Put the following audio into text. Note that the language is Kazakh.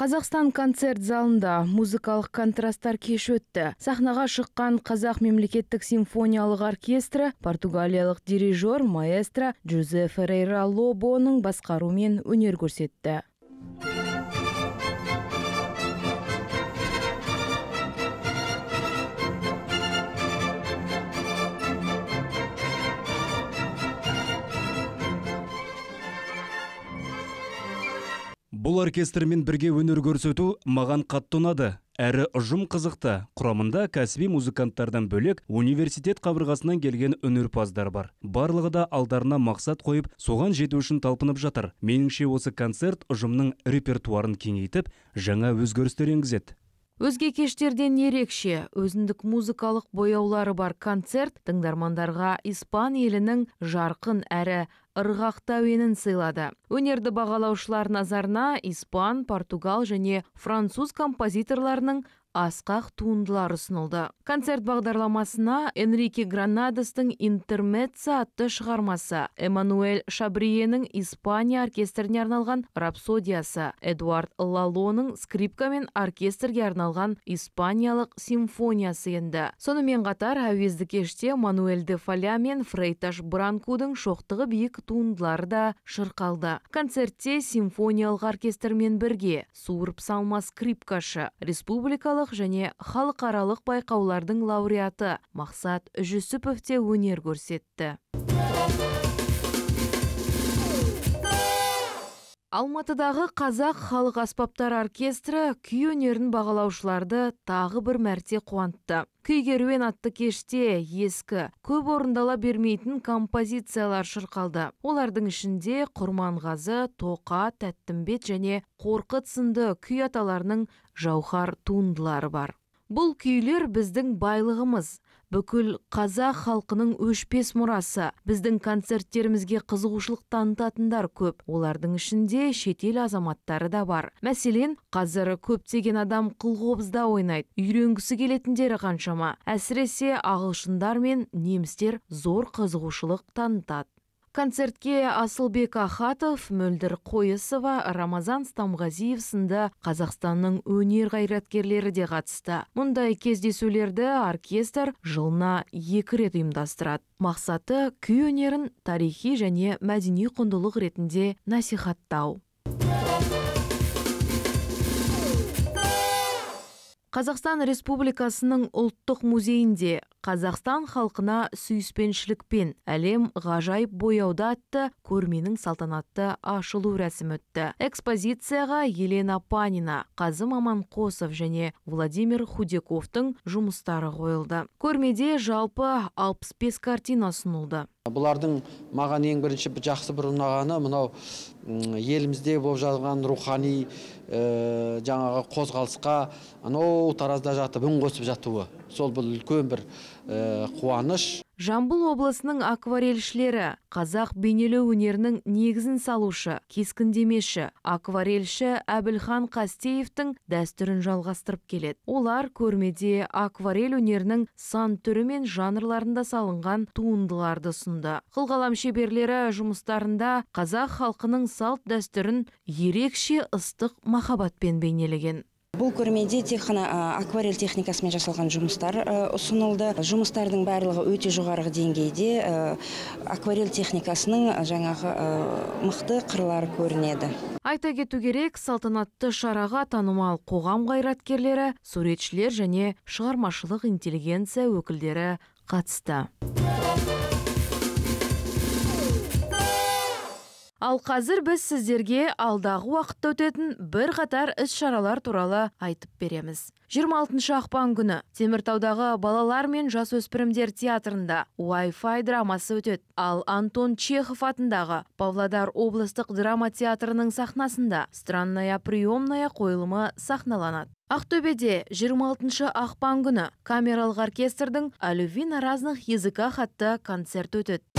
қазақстан концерт залында музыкалық контрастар кеші өтті сахнаға шыққан қазақ мемлекеттік симфониялық оркестрі португалиялық дирижер маэстро Джузеф рейра лобоның басқаруымен өнер көрсетті бұл оркестрмен бірге өнер көрсету маған қатты ұнады әрі ұжым қызықты құрамында кәсіби музыканттардан бөлек университет қабырғасынан келген өнерпаздар бар барлығы да алдарына мақсат қойып соған жету үшін талпынып жатыр меніңше осы концерт ұжымның репертуарын кеңейтіп жаңа өзгерістер енгізеді өзге кештерден ерекше өзіндік музыкалық бояулары бар концерт тыңдармандарға испан елінің жарқын әрі ырғақты әуенін сыйлады өнерді бағалаушылар назарына испан португал және француз композиторларының асқақ туындылар ұсынылды концерт бағдарламасына энрике гранадостың интермеца атты шығармасы эммануэль шабриенің испания оркестріне арналған рапсодиясы эдуард лалоның скрипка мен оркестрге арналған испаниялық симфониясы енді сонымен қатар әуезді кеште мануэль де фаля мен фрейташ бранкудың шоқтығы биік туындылары да шырқалды концертте симфониялық оркестрмен бірге суырып салма скрипкашы республикалық республикалық және халықаралық байқаулардың лауреаты мақсат жүсіпов те өнер көрсетті Алматыдағы қазақ халық аспаптар оркестрі күй өнерін бағалаушыларды тағы бір мәрте қуантты. Күй керуен атты кеште ескі, көп орындала бермейтін композициялар шырқалды. Олардың ішінде Құрманғазы, Тоқа, Тәттімбет және Қорқыт сынды күй аталарының жауһар туындылары бар. Бұл күйлер біздің байлығымыз бүкіл қазақ халқының өшпес мұрасы біздің концерттерімізге қызығушылық танытатындар көп олардың ішінде шетел азаматтары да бар мәселен қазір көптеген адам қылқобызда ойнайды үйренгісі келетіндері қаншама әсіресе ағылшындар мен немістер зор қызығушылық танытады концертке асылбек ахатов мөлдір қойысова рамазан стамғазиев сынды қазақстанның өнер қайраткерлері де қатысты мұндай кездесулерді оркестр жылына екі рет ұйымдастырады мақсаты күй өнерін тарихи және мәдени құндылық ретінде насихаттау Қазақстан Республикасының ұлттық музейінде қазақстан халқына сүйіспеншілікпен әлем ғажайып бояуда атты көрменің салтанатты ашылу рәсімі өтті экспозицияға елена панина қазым аманқосов және владимир худяковтың жұмыстары қойылды көрмеде жалпы 65 картина ұсынылды бұлардың маған ең бірінші жақсы бір ұнағаны мынау елімізде болып жатқан рухани ә, жаңағы қозғалысқа анау таразда жатып үн қосып жатуы сол бұл үлкен бір Э, қуаныш жамбыл облысының акварельшілері қазақ бейнелеу өнерінің негізін салушы кескіндемеші акварельші әбілхан қастеевтің дәстүрін жалғастырып келеді олар көрмеде акварель өнерінің сан түрі мен жанрларында салынған туындыларды ұсынды қылқалам шеберлері жұмыстарында қазақ халқының салт дәстүрін ерекше ыстық махаббатпен бейнелеген бұл көрмеде тек қана акварель техникасымен жасалған жұмыстар ұсынылды жұмыстардың барлығы өте жоғарғы деңгейде акварель техникасының жаңағы мықты қырлары көрінеді айта кету керек салтанатты шараға танымал қоғам қайраткерлері суретшілер және шығармашылық интеллигенция өкілдері қатысты Ал қазір біз сіздерге алдағы уақытта өтетін қатар іс шаралар туралы айтып береміз. 26 ақпан күні Теміртаудағы балалар мен жасөспірімдер театрында Wi-Fi драмасы өтеді. Ал Антон Чехов атындағы Павлодар облыстық драма театрының сахнасында «Странная приемная» қойылымы сахналанады. Ақтөбеде 26 ақпан күні камералық оркестрдің «Алювина разных языках» атты концерт өтеді